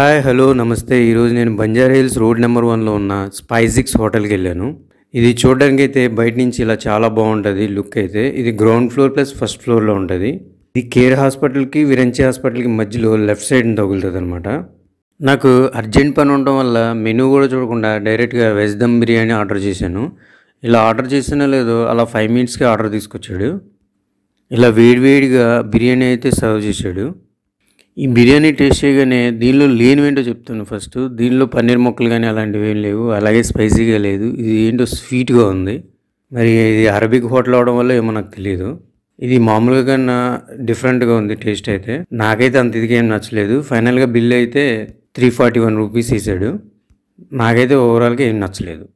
hi hello నమస్తే ఈరోజు నేను బంజారా హిల్స్ రోడ్ నెంబర్ వన్లో ఉన్న స్పైజిక్స్ హోటల్కి వెళ్ళాను ఇది చూడడానికి అయితే బయట నుంచి ఇలా చాలా బాగుంటుంది లుక్ అయితే ఇది గ్రౌండ్ ఫ్లోర్ ప్లస్ ఫస్ట్ ఫ్లోర్లో ఉంటుంది ఇది కేర్ హాస్పిటల్కి విరంచి హాస్పిటల్కి మధ్యలో లెఫ్ట్ సైడ్ తగులుతుంది అనమాట నాకు అర్జెంట్ పని ఉండడం వల్ల మెనూ కూడా చూడకుండా డైరెక్ట్గా వెజ్ దమ్ బిర్యానీ ఆర్డర్ చేశాను ఇలా ఆర్డర్ చేసినా లేదో అలా ఫైవ్ మినిట్స్కి ఆర్డర్ తీసుకొచ్చాడు ఇలా వేడివేడిగా బిర్యానీ అయితే సర్వ్ చేశాడు ఈ బిర్యానీ టేస్ట్ చేయగానే దీనిలో లేనివేంటో చెప్తాను ఫస్ట్ దీనిలో పన్నీర్ మొక్కలు కానీ అలాంటివి ఏం లేవు అలాగే స్పైసీగా లేదు ఇది ఏంటో స్వీట్గా ఉంది మరి ఇది అరబిక్ హోటల్ అవడం వల్ల ఏమో నాకు తెలియదు ఇది మామూలుగా కన్నా డిఫరెంట్గా ఉంది టేస్ట్ అయితే నాకైతే అంత ఇదిగా ఏం నచ్చలేదు ఫైనల్గా బిల్ అయితే త్రీ ఫార్టీ వన్ రూపీస్ వేసాడు నాకైతే ఓవరాల్గా ఏం నచ్చలేదు